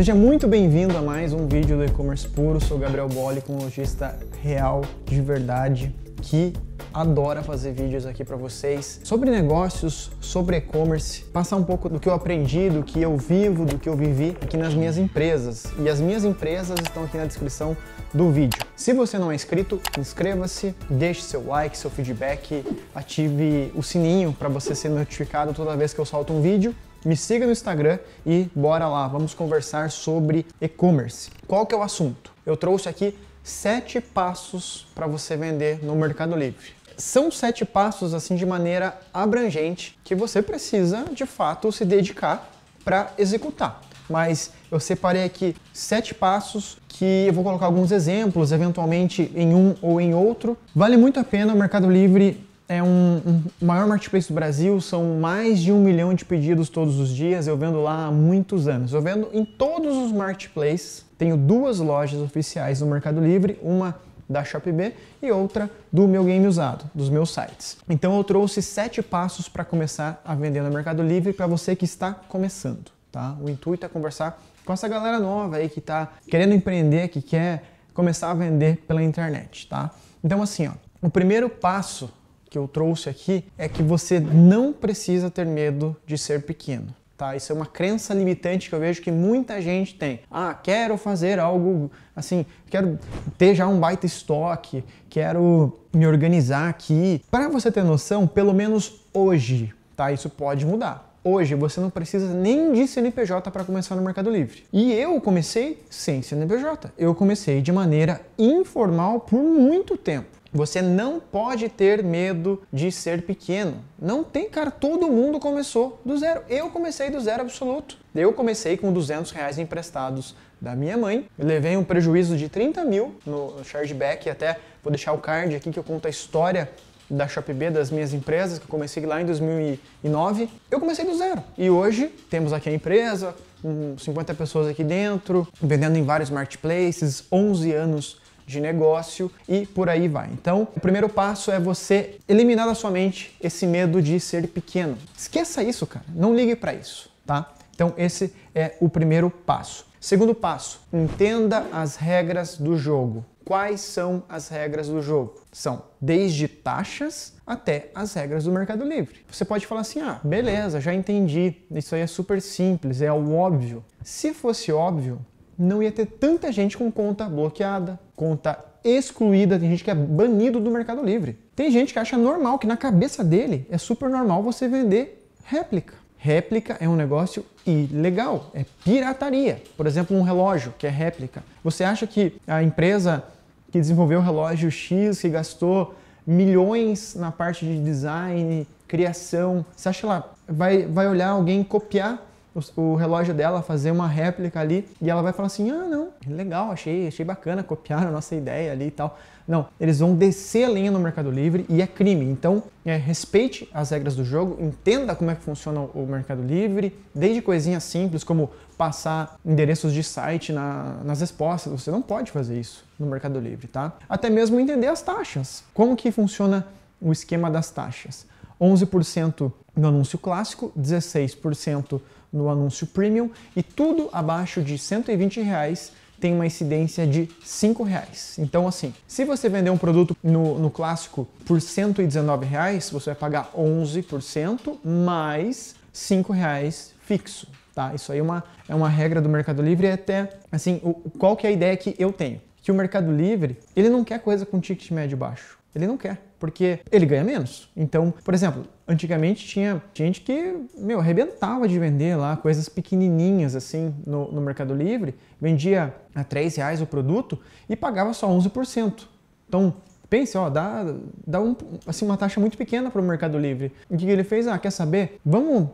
Seja muito bem-vindo a mais um vídeo do e-commerce puro. Sou Gabriel Bolli, com um lojista real de verdade que adora fazer vídeos aqui para vocês sobre negócios, sobre e-commerce, passar um pouco do que eu aprendi, do que eu vivo, do que eu vivi aqui nas minhas empresas. E as minhas empresas estão aqui na descrição do vídeo. Se você não é inscrito, inscreva-se, deixe seu like, seu feedback, ative o sininho para você ser notificado toda vez que eu solto um vídeo me siga no Instagram e bora lá, vamos conversar sobre e-commerce. Qual que é o assunto? Eu trouxe aqui sete passos para você vender no Mercado Livre. São sete passos assim de maneira abrangente que você precisa de fato se dedicar para executar. Mas eu separei aqui sete passos que eu vou colocar alguns exemplos, eventualmente em um ou em outro. Vale muito a pena o Mercado Livre é um, um maior marketplace do Brasil, são mais de um milhão de pedidos todos os dias, eu vendo lá há muitos anos. Eu vendo em todos os marketplaces, tenho duas lojas oficiais no Mercado Livre, uma da ShopB e outra do meu game usado, dos meus sites. Então eu trouxe sete passos para começar a vender no Mercado Livre para você que está começando, tá? O intuito é conversar com essa galera nova aí que está querendo empreender, que quer começar a vender pela internet, tá? Então assim, ó, o primeiro passo que eu trouxe aqui é que você não precisa ter medo de ser pequeno. Tá, isso é uma crença limitante que eu vejo que muita gente tem. Ah, quero fazer algo assim, quero ter já um baita estoque, quero me organizar aqui. Para você ter noção, pelo menos hoje, tá? Isso pode mudar. Hoje você não precisa nem de CNPJ para começar no Mercado Livre. E eu comecei sem CNPJ. Eu comecei de maneira informal por muito tempo. Você não pode ter medo de ser pequeno. Não tem, cara. Todo mundo começou do zero. Eu comecei do zero absoluto. Eu comecei com 200 reais emprestados da minha mãe. levei um prejuízo de 30 mil no chargeback. Até vou deixar o card aqui que eu conto a história da ShopB, das minhas empresas, que eu comecei lá em 2009. Eu comecei do zero. E hoje temos aqui a empresa, com 50 pessoas aqui dentro, vendendo em vários marketplaces, 11 anos de negócio e por aí vai. Então, o primeiro passo é você eliminar da sua mente esse medo de ser pequeno. Esqueça isso, cara. Não ligue para isso, tá? Então, esse é o primeiro passo. Segundo passo, entenda as regras do jogo. Quais são as regras do jogo? São desde taxas até as regras do Mercado Livre. Você pode falar assim: ah, beleza, já entendi, isso aí é super simples, é o óbvio. Se fosse óbvio, não ia ter tanta gente com conta bloqueada, conta excluída, tem gente que é banido do Mercado Livre. Tem gente que acha normal, que na cabeça dele é super normal você vender réplica. Réplica é um negócio ilegal, é pirataria. Por exemplo, um relógio que é réplica. Você acha que a empresa que desenvolveu o relógio X, que gastou milhões na parte de design, criação, você acha que ela vai, vai olhar alguém copiar o, o, relógio dela, fazer uma réplica ali, e ela vai falar assim: ah, não, legal, achei, achei bacana, copiaram a nossa ideia ali e tal. Não, eles vão descer a no Mercado Livre e é crime. Então, é, respeite as regras do jogo, entenda como é que funciona o Mercado Livre, desde coisinhas simples como passar endereços de site na, nas respostas. Você não pode fazer isso no Mercado Livre, tá? Até mesmo entender as taxas. Como que funciona o esquema das taxas? 11% no anúncio clássico, 16% no anúncio premium e tudo abaixo de 120 reais tem uma incidência de 5 reais. Então, assim, se você vender um produto no, no clássico por 119 reais, você vai pagar 11% mais 5 reais fixo. Tá? Isso aí é uma, é uma regra do Mercado Livre e até, assim, o, qual que é a ideia que eu tenho? Que o Mercado Livre, ele não quer coisa com ticket médio baixo. Ele não quer porque ele ganha menos. Então, por exemplo, antigamente tinha gente que, meu, arrebentava de vender lá coisas pequenininhas assim no, no Mercado Livre, vendia a 3 reais o produto e pagava só 11%. Então, pense, ó, dá, dá um, assim, uma taxa muito pequena para o Mercado Livre. O que ele fez? Ah, quer saber? Vamos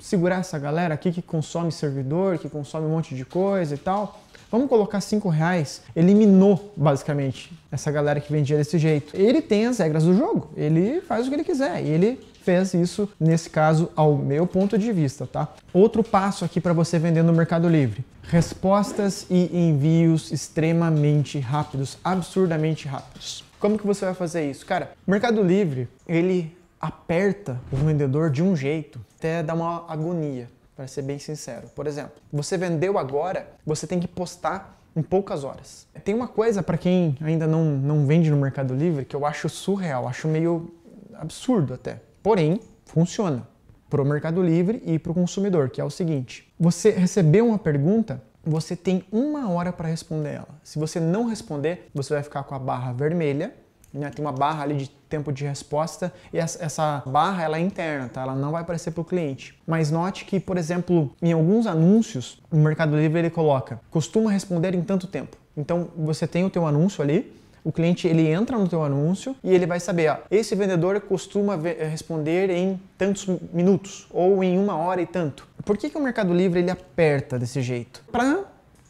segurar essa galera aqui que consome servidor, que consome um monte de coisa e tal vamos colocar 5 reais, eliminou basicamente essa galera que vendia desse jeito. Ele tem as regras do jogo, ele faz o que ele quiser e ele fez isso nesse caso ao meu ponto de vista, tá? Outro passo aqui para você vender no Mercado Livre. Respostas e envios extremamente rápidos, absurdamente rápidos. Como que você vai fazer isso? Cara, Mercado Livre, ele aperta o vendedor de um jeito até dar uma agonia para ser bem sincero. Por exemplo, você vendeu agora, você tem que postar em poucas horas. Tem uma coisa para quem ainda não, não vende no Mercado Livre que eu acho surreal, acho meio absurdo até. Porém, funciona para o Mercado Livre e para o consumidor, que é o seguinte: você recebeu uma pergunta, você tem uma hora para responder ela. Se você não responder, você vai ficar com a barra vermelha né, tem uma barra ali de tempo de resposta e essa barra ela é interna, tá? Ela não vai aparecer para o cliente. Mas note que, por exemplo, em alguns anúncios, o Mercado Livre ele coloca: costuma responder em tanto tempo. Então você tem o teu anúncio ali, o cliente ele entra no teu anúncio e ele vai saber, ó, esse vendedor costuma responder em tantos minutos ou em uma hora e tanto. Por que, que o Mercado Livre ele aperta desse jeito? Para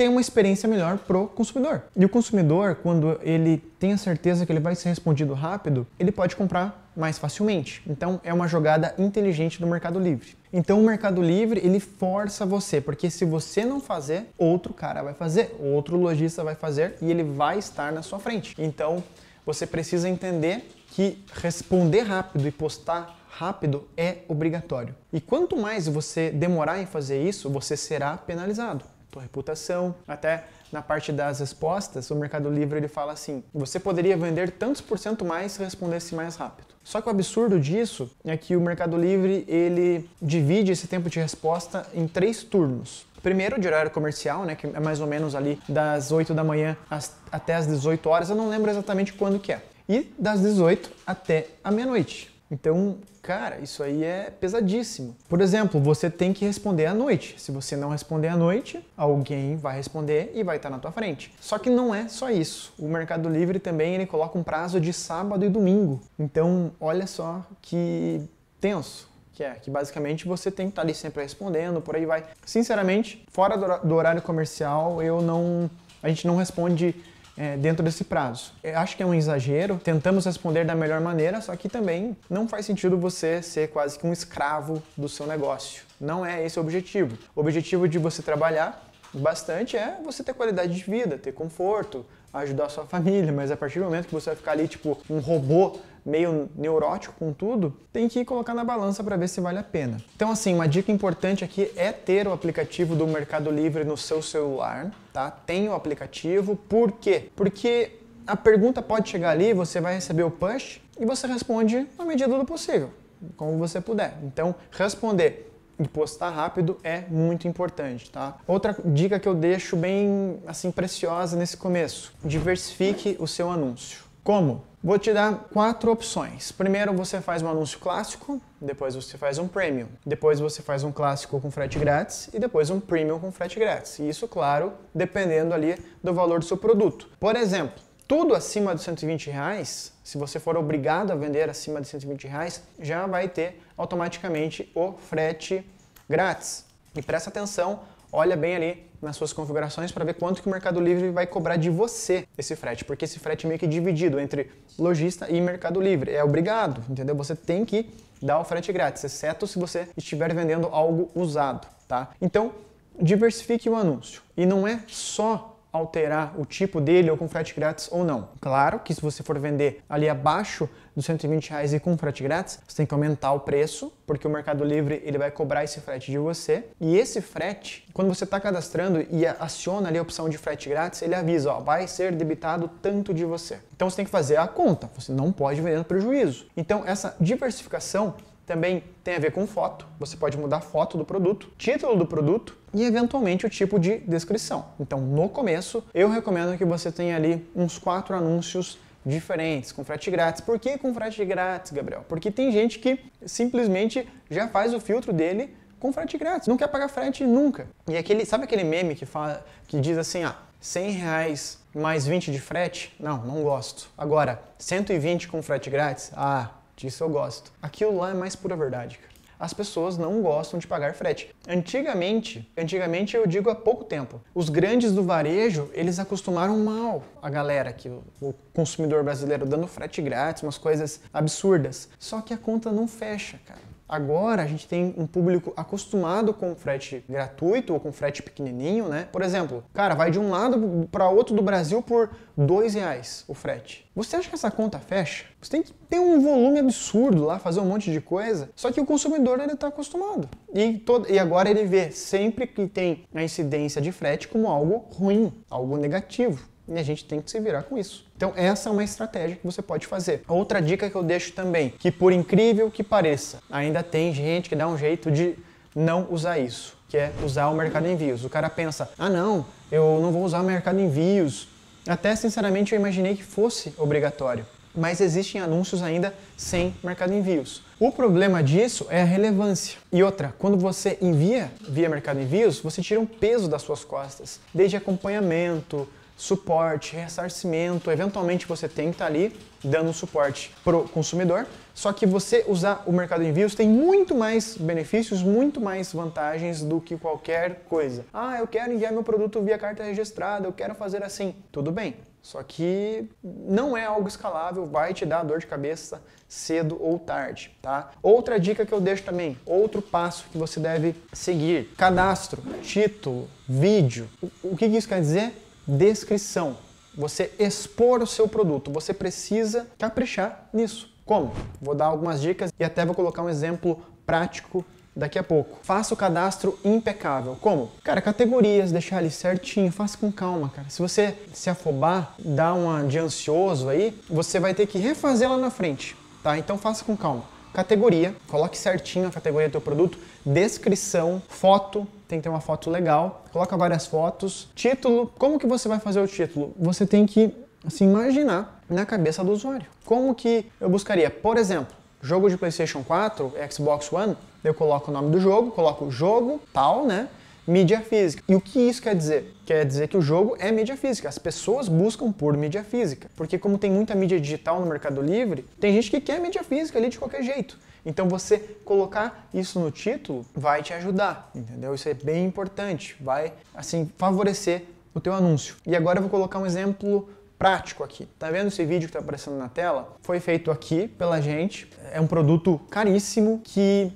tem uma experiência melhor pro consumidor. E o consumidor, quando ele tem a certeza que ele vai ser respondido rápido, ele pode comprar mais facilmente. Então é uma jogada inteligente do Mercado Livre. Então o Mercado Livre ele força você, porque se você não fazer, outro cara vai fazer, outro lojista vai fazer e ele vai estar na sua frente. Então você precisa entender que responder rápido e postar rápido é obrigatório. E quanto mais você demorar em fazer isso, você será penalizado tua reputação, até na parte das respostas, o Mercado Livre ele fala assim: você poderia vender tantos por cento mais se respondesse mais rápido. Só que o absurdo disso é que o Mercado Livre ele divide esse tempo de resposta em três turnos. Primeiro de horário comercial, né, que é mais ou menos ali das 8 da manhã às, até as 18 horas, eu não lembro exatamente quando que é. E das 18 até a meia-noite. Então, cara, isso aí é pesadíssimo. Por exemplo, você tem que responder à noite. Se você não responder à noite, alguém vai responder e vai estar na tua frente. Só que não é só isso. O Mercado Livre também ele coloca um prazo de sábado e domingo. Então, olha só que tenso que é que basicamente você tem que estar ali sempre respondendo, por aí vai. Sinceramente, fora do horário comercial, eu não a gente não responde é, dentro desse prazo. Eu é, acho que é um exagero, tentamos responder da melhor maneira, só que também não faz sentido você ser quase que um escravo do seu negócio. Não é esse o objetivo. O objetivo de você trabalhar bastante é você ter qualidade de vida, ter conforto, ajudar a sua família, mas a partir do momento que você vai ficar ali, tipo, um robô meio neurótico com tudo, tem que colocar na balança para ver se vale a pena. Então, assim, uma dica importante aqui é ter o aplicativo do Mercado Livre no seu celular, tá? Tem o aplicativo, por quê? Porque a pergunta pode chegar ali, você vai receber o push e você responde na medida do possível, como você puder. Então, responder e postar rápido é muito importante, tá? Outra dica que eu deixo bem assim preciosa nesse começo: diversifique o seu anúncio. Como? Vou te dar quatro opções. Primeiro você faz um anúncio clássico, depois você faz um premium, depois você faz um clássico com frete grátis e depois um premium com frete grátis. E isso, claro, dependendo ali do valor do seu produto. Por exemplo, tudo acima de 120 reais, se você for obrigado a vender acima de 120 reais, já vai ter automaticamente o frete grátis. E presta atenção, olha bem ali nas suas configurações para ver quanto que o Mercado Livre vai cobrar de você esse frete, porque esse frete é meio que dividido entre lojista e Mercado Livre. É obrigado, entendeu? Você tem que dar o frete grátis, exceto se você estiver vendendo algo usado, tá? Então, diversifique o anúncio. E não é só alterar o tipo dele ou com frete grátis ou não. Claro que se você for vender ali abaixo dos 120 reais e com frete grátis, você tem que aumentar o preço, porque o Mercado Livre ele vai cobrar esse frete de você. E esse frete, quando você está cadastrando e aciona ali a opção de frete grátis, ele avisa, ó, vai ser debitado tanto de você. Então você tem que fazer a conta, você não pode vender no prejuízo. Então essa diversificação também tem a ver com foto, você pode mudar a foto do produto, título do produto e eventualmente o tipo de descrição. Então, no começo, eu recomendo que você tenha ali uns quatro anúncios diferentes, com frete grátis. Por que com frete grátis, Gabriel? Porque tem gente que simplesmente já faz o filtro dele com frete grátis, não quer pagar frete nunca. E aquele, sabe aquele meme que fala, que diz assim, ah, 100 reais mais 20 de frete? Não, não gosto. Agora, 120 com frete grátis? Ah, Disso eu gosto. Aquilo lá é mais pura verdade, cara as pessoas não gostam de pagar frete. Antigamente, antigamente eu digo há pouco tempo, os grandes do varejo, eles acostumaram mal a galera que o consumidor brasileiro dando frete grátis, umas coisas absurdas. Só que a conta não fecha, cara. Agora a gente tem um público acostumado com frete gratuito ou com frete pequenininho, né? Por exemplo, cara, vai de um lado para outro do Brasil por dois reais o frete. Você acha que essa conta fecha? Você tem que ter um volume absurdo lá, fazer um monte de coisa. Só que o consumidor ele está acostumado e, todo, e agora ele vê sempre que tem a incidência de frete como algo ruim, algo negativo e a gente tem que se virar com isso. Então essa é uma estratégia que você pode fazer. Outra dica que eu deixo também, que por incrível que pareça, ainda tem gente que dá um jeito de não usar isso, que é usar o mercado envios. O cara pensa: "Ah, não, eu não vou usar o mercado envios". Até sinceramente eu imaginei que fosse obrigatório, mas existem anúncios ainda sem mercado envios. O problema disso é a relevância. E outra, quando você envia via mercado envios, você tira um peso das suas costas, desde acompanhamento, suporte, ressarcimento, eventualmente você tem que estar tá ali dando suporte para o consumidor. Só que você usar o mercado de envios tem muito mais benefícios, muito mais vantagens do que qualquer coisa. Ah, eu quero enviar meu produto via carta registrada, eu quero fazer assim. Tudo bem, só que não é algo escalável, vai te dar dor de cabeça cedo ou tarde, tá? Outra dica que eu deixo também, outro passo que você deve seguir: cadastro, título, vídeo. O, que isso quer dizer? descrição, você expor o seu produto, você precisa caprichar nisso. Como? Vou dar algumas dicas e até vou colocar um exemplo prático daqui a pouco. Faça o cadastro impecável. Como? Cara, categorias, deixar ali certinho, faça com calma, cara. Se você se afobar, dar uma de ansioso aí, você vai ter que refazer lá na frente, tá? Então faça com calma. Categoria, coloque certinho a categoria do teu produto, descrição, foto, tem que ter uma foto legal, coloca várias fotos. Título, como que você vai fazer o título? Você tem que se assim, imaginar na cabeça do usuário. Como que eu buscaria? Por exemplo, jogo de PlayStation 4, Xbox One, eu coloco o nome do jogo, coloco jogo tal, né? Mídia física. E o que isso quer dizer? Quer dizer que o jogo é mídia física. As pessoas buscam por mídia física. Porque, como tem muita mídia digital no Mercado Livre, tem gente que quer mídia física ali de qualquer jeito. Então você colocar isso no título vai te ajudar, entendeu? Isso é bem importante, vai assim favorecer o teu anúncio. E agora eu vou colocar um exemplo prático aqui. Tá vendo esse vídeo que tá aparecendo na tela? Foi feito aqui pela gente. É um produto caríssimo que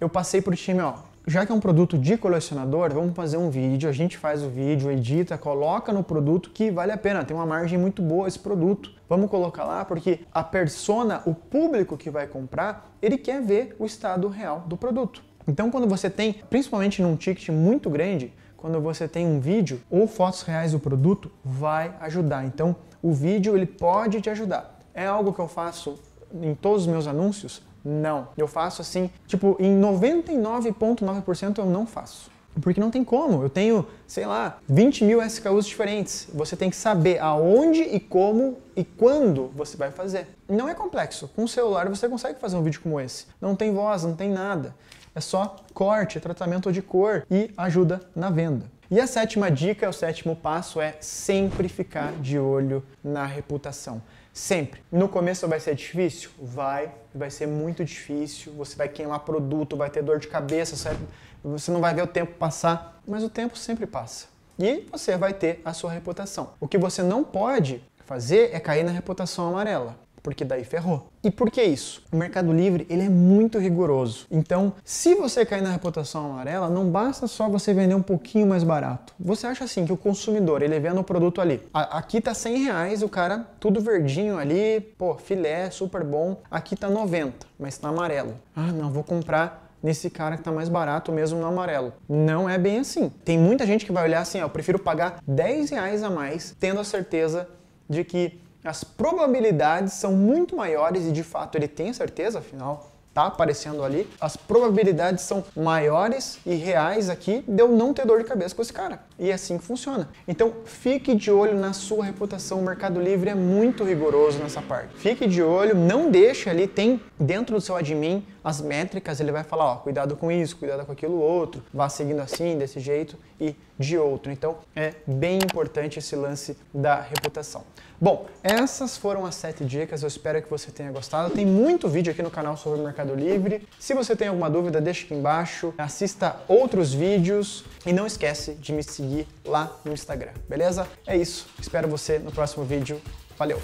eu passei pro time, ó, já que é um produto de colecionador, vamos fazer um vídeo, a gente faz o vídeo, edita, coloca no produto que vale a pena, tem uma margem muito boa esse produto. Vamos colocar lá porque a persona, o público que vai comprar, ele quer ver o estado real do produto. Então quando você tem, principalmente num ticket muito grande, quando você tem um vídeo ou fotos reais do produto, vai ajudar. Então o vídeo ele pode te ajudar. É algo que eu faço em todos os meus anúncios, não. Eu faço assim, tipo, em 99,9% eu não faço. Porque não tem como. Eu tenho, sei lá, 20 mil SKUs diferentes. Você tem que saber aonde e como e quando você vai fazer. Não é complexo. Com o celular você consegue fazer um vídeo como esse. Não tem voz, não tem nada. É só corte, tratamento de cor e ajuda na venda. E a sétima dica, o sétimo passo é sempre ficar de olho na reputação. Sempre. No começo vai ser difícil? Vai. Vai ser muito difícil. Você vai queimar produto, vai ter dor de cabeça, certo? você não vai ver o tempo passar. Mas o tempo sempre passa. E você vai ter a sua reputação. O que você não pode fazer é cair na reputação amarela porque daí ferrou. E por que isso? O Mercado Livre ele é muito rigoroso. Então, se você cair na reputação amarela, não basta só você vender um pouquinho mais barato. Você acha assim que o consumidor ele vendo o produto ali, aqui tá 100 reais, o cara tudo verdinho ali, pô, filé, super bom. Aqui tá 90, mas tá amarelo. Ah, não, vou comprar nesse cara que tá mais barato mesmo no amarelo. Não é bem assim. Tem muita gente que vai olhar assim, ó, eu prefiro pagar 10 reais a mais, tendo a certeza de que as probabilidades são muito maiores e de fato ele tem certeza, afinal tá aparecendo ali, as probabilidades são maiores e reais aqui de eu não ter dor de cabeça com esse cara e é assim funciona. Então fique de olho na sua reputação, o Mercado Livre é muito rigoroso nessa parte. Fique de olho, não deixe ali, tem dentro do seu admin as métricas, ele vai falar, ó, cuidado com isso, cuidado com aquilo outro, vá seguindo assim, desse jeito e de outro. Então é bem importante esse lance da reputação. Bom, essas foram as sete dicas, eu espero que você tenha gostado. Tem muito vídeo aqui no canal sobre o Mercado Livre. Se você tem alguma dúvida, deixa aqui embaixo, assista outros vídeos e não esquece de me seguir seguir lá no Instagram, beleza? É isso, espero você no próximo vídeo. Valeu!